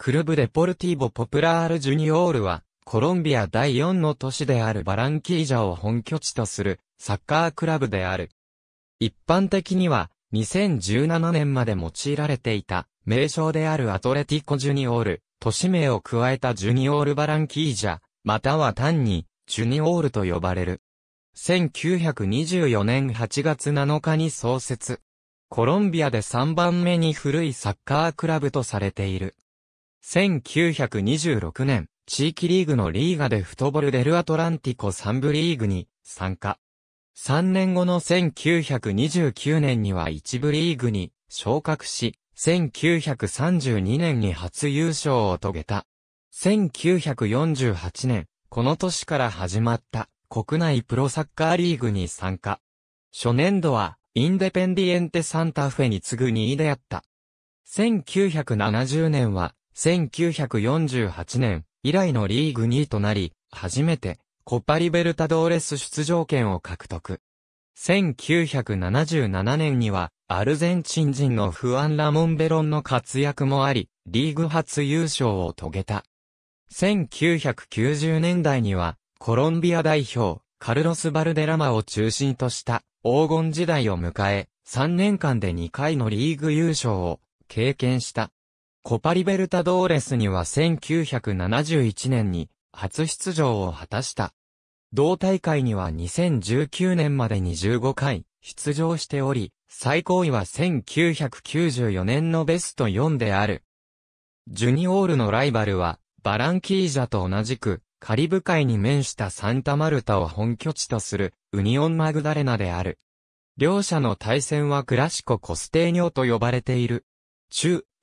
クルブデポルティーボ・ポプラール・ジュニオールは、コロンビア第4の都市であるバランキージャを本拠地とするサッカークラブである。一般的には、2017年まで用いられていた名称であるアトレティコ・ジュニオール、都市名を加えたジュニオール・バランキージャ、または単にジュニオールと呼ばれる。1924年8月7日に創設。コロンビアで3番目に古いサッカークラブとされている。1926年、地域リーグのリーガでフトボルデルアトランティコ3部リーグに参加。3年後の1929年には1部リーグに昇格し、1932年に初優勝を遂げた。1948年、この年から始まった国内プロサッカーリーグに参加。初年度はインデペンディエンテ・サンタフェに次ぐ2位であった。1970年は1948年以来のリーグ2位となり、初めてコパリベルタドーレス出場権を獲得。1977年には、アルゼンチン人のフアン・ラモン・ベロンの活躍もあり、リーグ初優勝を遂げた。1990年代には、コロンビア代表、カルロス・バルデラマを中心とした黄金時代を迎え、3年間で2回のリーグ優勝を経験した。コパリベルタドーレスには1971年に初出場を果たした。同大会には2019年までに15回出場しており、最高位は1994年のベスト4である。ジュニオールのライバルは、バランキージャと同じく、カリブ海に面したサンタマルタを本拠地とする、ウニオンマグダレナである。両者の対戦はクラシコ・コステーニョと呼ばれている。中、